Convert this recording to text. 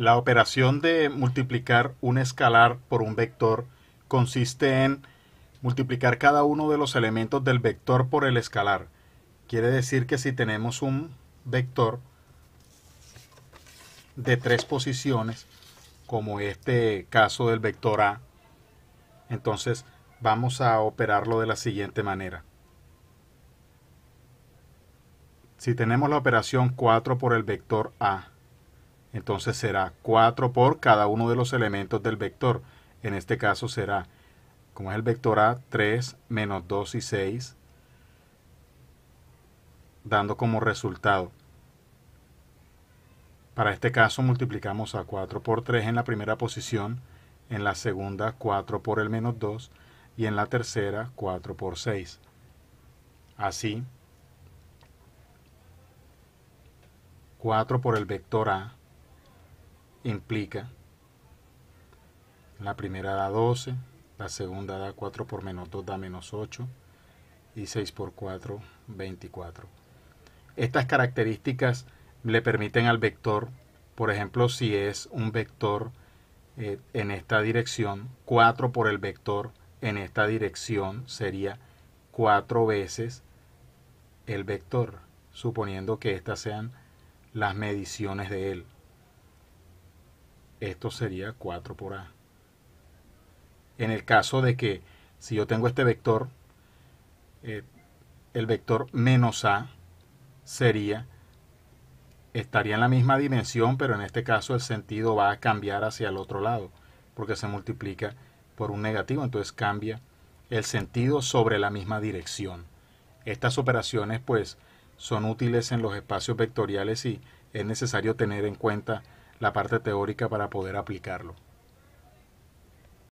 La operación de multiplicar un escalar por un vector consiste en multiplicar cada uno de los elementos del vector por el escalar. Quiere decir que si tenemos un vector de tres posiciones, como este caso del vector A, entonces vamos a operarlo de la siguiente manera. Si tenemos la operación 4 por el vector A, entonces será 4 por cada uno de los elementos del vector. En este caso será, como es el vector A, 3 menos 2 y 6, dando como resultado. Para este caso multiplicamos a 4 por 3 en la primera posición, en la segunda 4 por el menos 2 y en la tercera 4 por 6. Así, 4 por el vector A implica la primera da 12, la segunda da 4 por menos 2 da menos 8 y 6 por 4, 24. Estas características le permiten al vector, por ejemplo, si es un vector eh, en esta dirección, 4 por el vector en esta dirección sería 4 veces el vector, suponiendo que estas sean las mediciones de él esto sería 4 por A. En el caso de que si yo tengo este vector, eh, el vector menos A sería, estaría en la misma dimensión, pero en este caso el sentido va a cambiar hacia el otro lado, porque se multiplica por un negativo, entonces cambia el sentido sobre la misma dirección. Estas operaciones pues son útiles en los espacios vectoriales y es necesario tener en cuenta la parte teórica para poder aplicarlo.